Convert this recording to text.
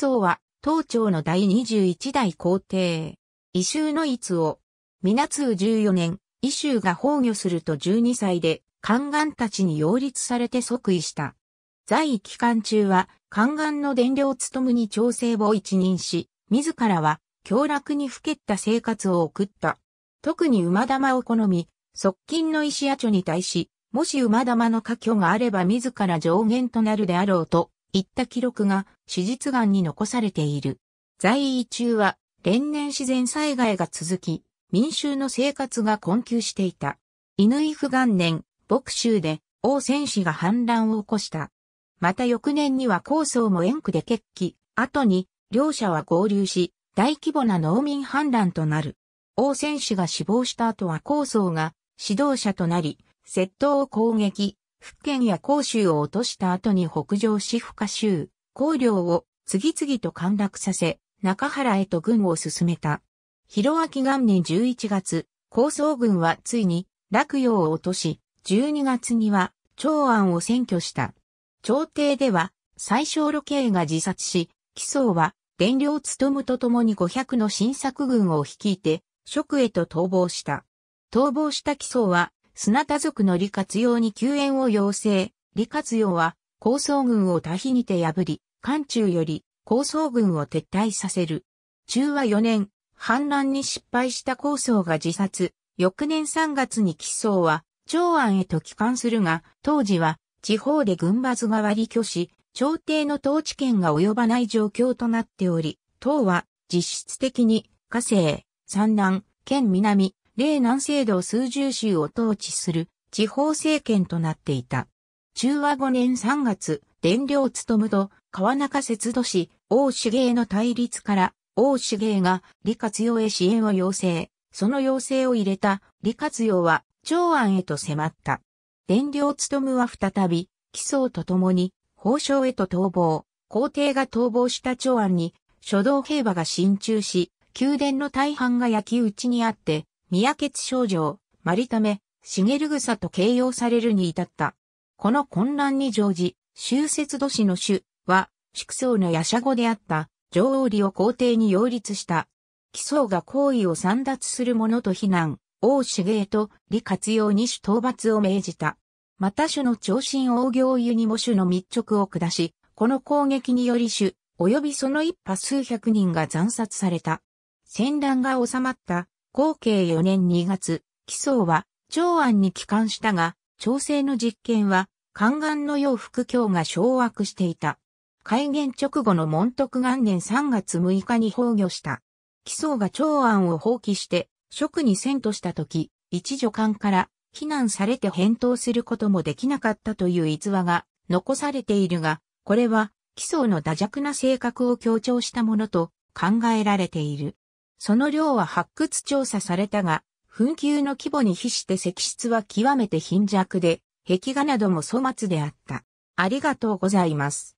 宗は、東朝の第21代皇帝。異州の逸を、皆通14年、異州が崩御すると12歳で、宦官たちに擁立されて即位した。在位期間中は、宦官の伝令を務むに調整を一任し、自らは、凶楽にふけった生活を送った。特に馬玉を好み、側近の石屋著に対し、もし馬玉の過去があれば自ら上限となるであろうと、いった記録が史実岩に残されている。在位中は連年自然災害が続き、民衆の生活が困窮していた。イフ元年、牧州で王戦士が反乱を起こした。また翌年には高僧も遠くで決起、後に両者は合流し、大規模な農民反乱となる。王戦士が死亡した後は高僧が指導者となり、窃盗を攻撃、福建や甲州を落とした後に北上し深州、高領を次々と陥落させ、中原へと軍を進めた。広明元年11月、高僧軍はついに洛陽を落とし、12月には長安を占拠した。朝廷では、最小路刑が自殺し、起草は、伝領務と共に500の新作軍を率いて、職へと逃亡した。逃亡した起草は、砂田族の利活用に救援を要請。利活用は、高層軍を多比にて破り、関中より高層軍を撤退させる。中和4年、反乱に失敗した高層が自殺。翌年3月に起訴は、長安へと帰還するが、当時は、地方で軍閥が割り挙し、朝廷の統治権が及ばない状況となっており、党は、実質的に、河西、山南、県南、霊南西道数十州を統治する地方政権となっていた。中和5年3月、伝領務と川中節度市、王主芸の対立から、王主芸が李活用へ支援を要請。その要請を入れた李活用は、長安へと迫った。伝領務は再び、起草と共に、法省へと逃亡。皇帝が逃亡した長安に、初道兵馬が進駐し、宮殿の大半が焼き討ちにあって、宮血症状、メ、シゲル茂草と形容されるに至った。この混乱に乗じ、修節都市の主は、祝僧の夜叉語であった女王理を皇帝に擁立した。奇僧が行為を散脱する者と非難、王ゲ芸と利活用に主討伐を命じた。また主の長身王行湯にも主の密着を下し、この攻撃により主、及びその一派数百人が惨殺された。戦乱が収まった合計4年2月、奇想は長安に帰還したが、調整の実験は、宦官の洋服卿が掌握していた。改元直後の門徳元年3月6日に崩御した。奇想が長安を放棄して、職に遷都した時、一女官から非難されて返答することもできなかったという逸話が残されているが、これは、奇想の打弱な性格を強調したものと考えられている。その量は発掘調査されたが、紛糾の規模に比して石質は極めて貧弱で、壁画なども粗末であった。ありがとうございます。